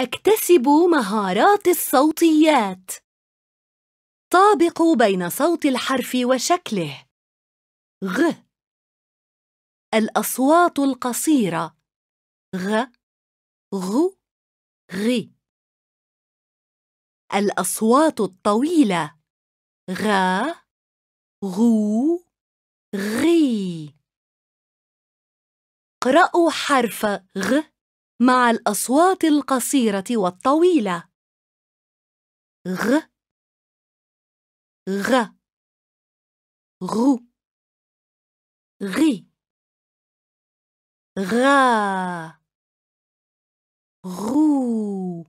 أكتسب مهارات الصوتيات طابق بين صوت الحرف وشكله غ الأصوات القصيرة غ غ غ الأصوات الطويلة غا غو غي اقرأوا حرف غ مع الأصوات القصيرة والطويلة غ غ غو غي غا غو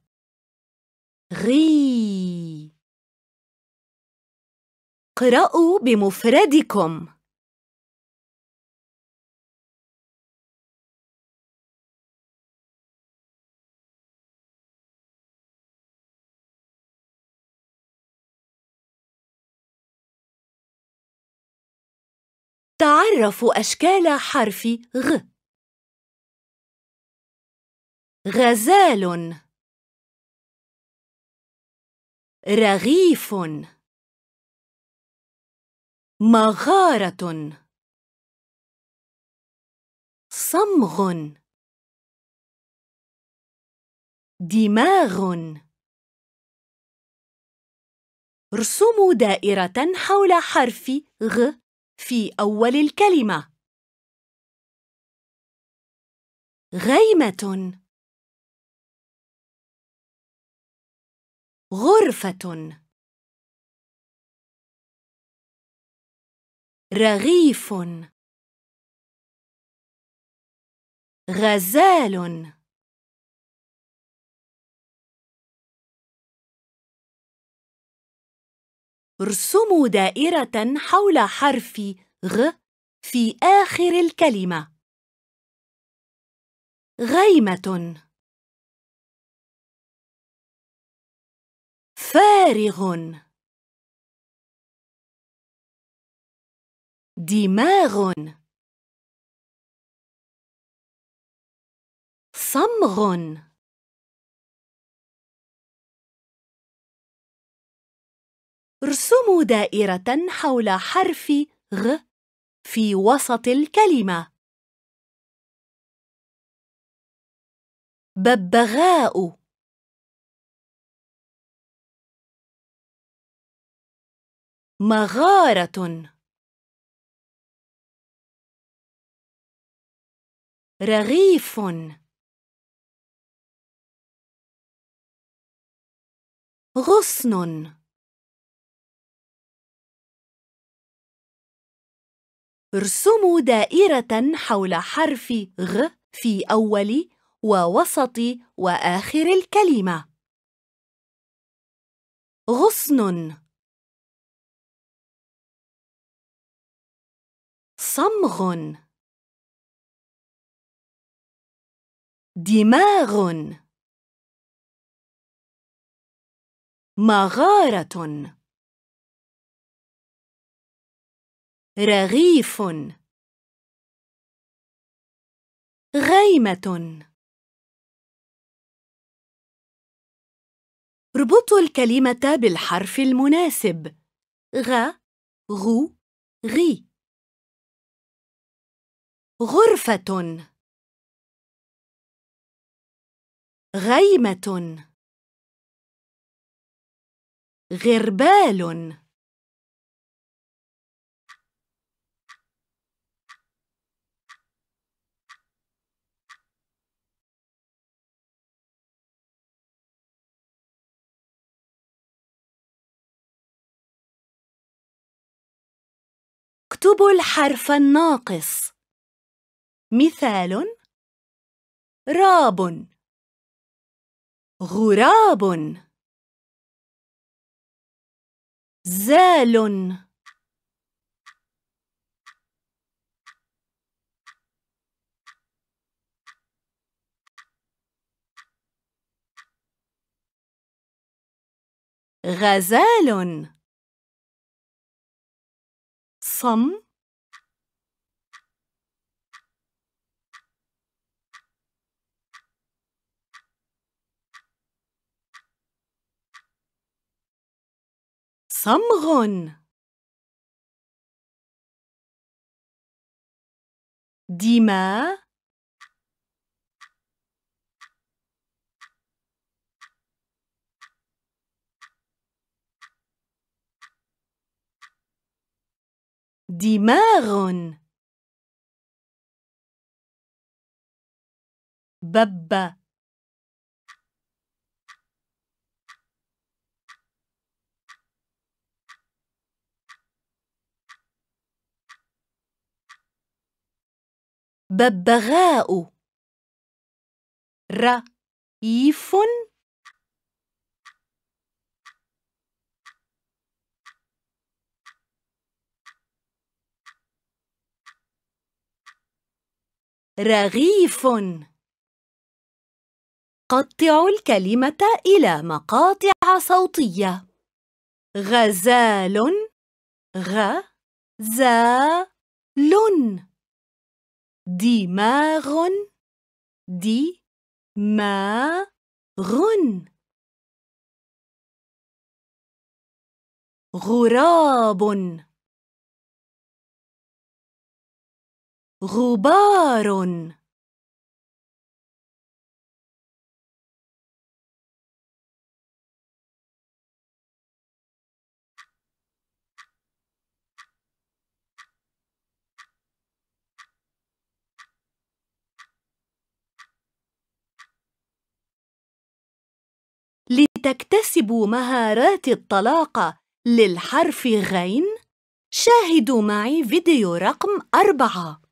غي اقرأوا بمفردكم تعرف أشكال حرف غ غزال رغيف مغارة صمغ دماغ ارسموا دائرة حول حرف غ في أول الكلمة غيمة غرفة رغيف غزال ارسموا دائرة حول حرف غ في آخر الكلمة غيمة فارغ دماغ صمغ ارسموا دائرة حول حرف غ في وسط الكلمة ببغاء مغارة رغيف غصن ارسموا دائرة حول حرف غ في أول ووسط وآخر الكلمة غصن صمغ دماغ مغارة رغيف غيمة اربطوا الكلمة بالحرف المناسب غ غو غي غرفة غيمة غربال اكتب الحرف الناقص مثال راب غراب زال غزال صم صمغ دماء دماغ بب ببغاء رئيف رغيف قطع الكلمة إلى مقاطع صوتية غزال غزال دماغ دماغ غراب غبار لتكتسبوا مهارات الطلاقة للحرف غين شاهدوا معي فيديو رقم أربعة